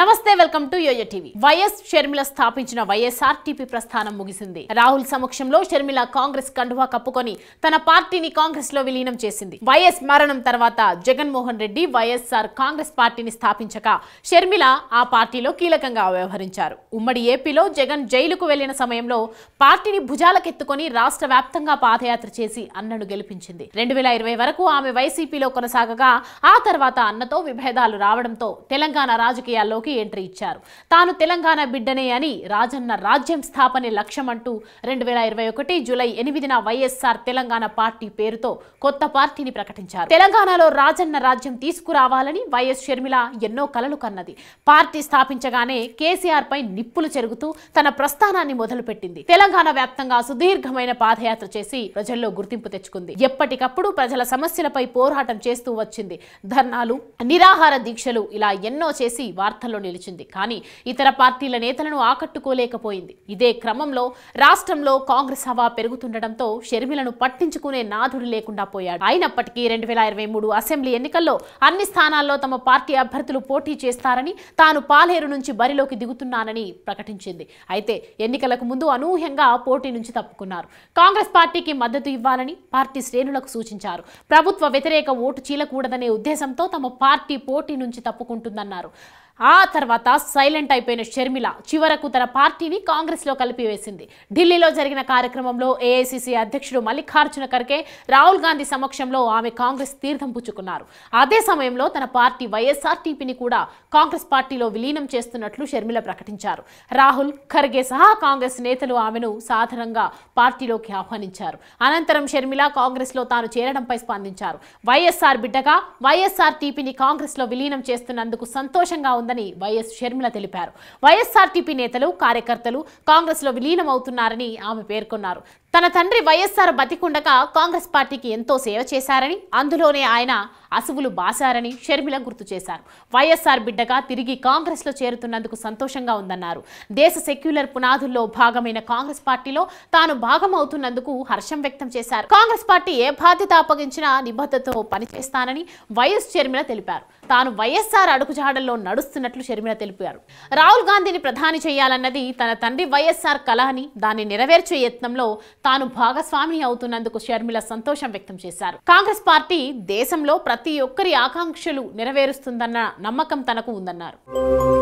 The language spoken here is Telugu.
నమస్తే welcome to yoyo TV YS Sharmila స్థాపించిన వైఎస్ఆర్టీపీ ప్రస్థానం ముగిసింది రాహుల్ సమక్షంలో షర్మిల కాంగ్రెస్ కండువా కప్పుకొని తన పార్టీని కాంగ్రెస్ లో విలీనం చేసింది వైఎస్ మరణం తర్వాత జగన్మోహన్ రెడ్డి వైఎస్ఆర్ కాంగ్రెస్ పార్టీని స్థాపించక షర్మిల ఆ పార్టీలో కీలకంగా వ్యవహరించారు ఉమ్మడి ఏపీలో జగన్ జైలుకు వెళ్లిన సమయంలో పార్టీని భుజాలకెత్తుకొని రాష్ట్ర వ్యాప్తంగా పాదయాత్ర చేసి అన్నను గెలిపించింది రెండు వేల ఇరవై వరకు ఆమె వైసీపీలో కొనసాగగా ఆ తర్వాత అన్నతో విభేదాలు రావడంతో తెలంగాణ రాజకీయాల్లోకి రాజకీయాల్లోకి ఎంట్రీ ఇచ్చారు తాను తెలంగాణ బిడ్డనే అని రాజన్న రాజ్యం స్థాపనే లక్ష్యమంటూ రెండు వేల ఇరవై ఒకటి జూలై ఎనిమిదిన వైఎస్ఆర్ తెలంగాణ పార్టీ పేరుతో కొత్త పార్టీని ప్రకటించారు తెలంగాణలో రాజన్న రాజ్యం తీసుకురావాలని వైఎస్ షర్మిల ఎన్నో కలలు కన్నది పార్టీ స్థాపించగానే కేసీఆర్ పై నిప్పులు చెరుగుతూ తన ప్రస్థానాన్ని మొదలుపెట్టింది తెలంగాణ వ్యాప్తంగా సుదీర్ఘమైన పాదయాత్ర చేసి ప్రజల్లో గుర్తింపు తెచ్చుకుంది ఎప్పటికప్పుడు ప్రజల సమస్యలపై పోరాటం చేస్తూ వచ్చింది ధర్నాలు నిరాహార దీక్షలు ఇలా ఎన్నో చేసి వార్తల్లో స్థానాల్లో నిలిచింది కానీ ఇతర పార్టీల నేతలను ఆకట్టుకోలేకపోయింది ఇదే క్రమంలో రాష్ట్రంలో కాంగ్రెస్ హవా పెరుగుతుండటంతో షర్మిలను పట్టించుకునే నాథుడు లేకుండా పోయాడు అయినప్పటికీ రెండు వేల ఇరవై మూడు అసెంబ్లీ ఎన్నికల్లో అన్ని స్థానాల్లో తమ పార్టీ అభ్యర్థులు పోటీ చేస్తారని తాను పాలేరు నుంచి బరిలోకి దిగుతున్నానని ప్రకటించింది అయితే ఎన్నికలకు ముందు అనూహ్యంగా పోటీ నుంచి తప్పుకున్నారు కాంగ్రెస్ పార్టీకి మద్దతు ఇవ్వాలని పార్టీ శ్రేణులకు సూచించారు ప్రభుత్వ వ్యతిరేక ఓటు చీలకూడదనే ఉద్దేశంతో తమ పార్టీ పోటీ నుంచి తప్పుకుంటుందన్నారు ఆ తర్వాత సైలెంట్ అయిపోయిన షర్మిల చివరకు తన పార్టీని కాంగ్రెస్లో కలిపివేసింది ఢిల్లీలో జరిగిన కార్యక్రమంలో ఏఐసిసి అధ్యక్షుడు మల్లికార్జున ఖర్గే రాహుల్ గాంధీ సమక్షంలో ఆమె కాంగ్రెస్ తీర్థం పుచ్చుకున్నారు అదే సమయంలో తన పార్టీ వైఎస్ఆర్టీపీని కూడా కాంగ్రెస్ పార్టీలో విలీనం చేస్తున్నట్లు షర్మిల ప్రకటించారు రాహుల్ ఖర్గే సహా కాంగ్రెస్ నేతలు ఆమెను సాధారణంగా పార్టీలోకి ఆహ్వానించారు అనంతరం షర్మిల లో తాను చేరడంపై స్పందించారు వైఎస్ఆర్ బిడ్డగా వైఎస్ఆర్ కాంగ్రెస్ కాంగ్రెస్లో విలీనం చేస్తున్నందుకు సంతోషంగా ఉంది ఉందని వైఎస్ షర్మిల తెలిపారు వైఎస్ఆర్టీపీ నేతలు కార్యకర్తలు కాంగ్రెస్ లో విలీనమవుతున్నారని ఆమె పేర్కొన్నారు తన తండ్రి వైఎస్ఆర్ బతికుండగా కాంగ్రెస్ పార్టీకి ఎంతో సేవ చేశారని అందులోనే ఆయన అసువులు బాశారని షర్మిల గుర్తు చేశారు వైఎస్ఆర్ బిడ్డగా తిరిగి కాంగ్రెస్లో చేరుతున్నందుకు సంతోషంగా ఉందన్నారు దేశ సెక్యులర్ పునాదుల్లో భాగమైన కాంగ్రెస్ పార్టీలో తాను భాగమవుతున్నందుకు హర్షం వ్యక్తం చేశారు కాంగ్రెస్ పార్టీ ఏ బాధ్యత అప్పగించినా నిబద్ధతతో పనిచేస్తానని వైఎస్ షర్మిల తెలిపారు తాను వైఎస్ఆర్ అడుగుజాడల్లో నడుస్తున్నట్లు షర్మిల తెలిపారు రాహుల్ గాంధీని ప్రధాని చేయాలన్నది తన తండ్రి వైఎస్ఆర్ కళ అని దాన్ని నెరవేర్చే యత్నంలో తాను భాగస్వామిని అవుతున్నందుకు షర్మిల సంతోషం వ్యక్తం చేశారు కాంగ్రెస్ పార్టీ దేశంలో ప్రతి ఒక్కరి ఆకాంక్షలు నెరవేరుస్తుందన్న నమ్మకం తనకు ఉందన్నారు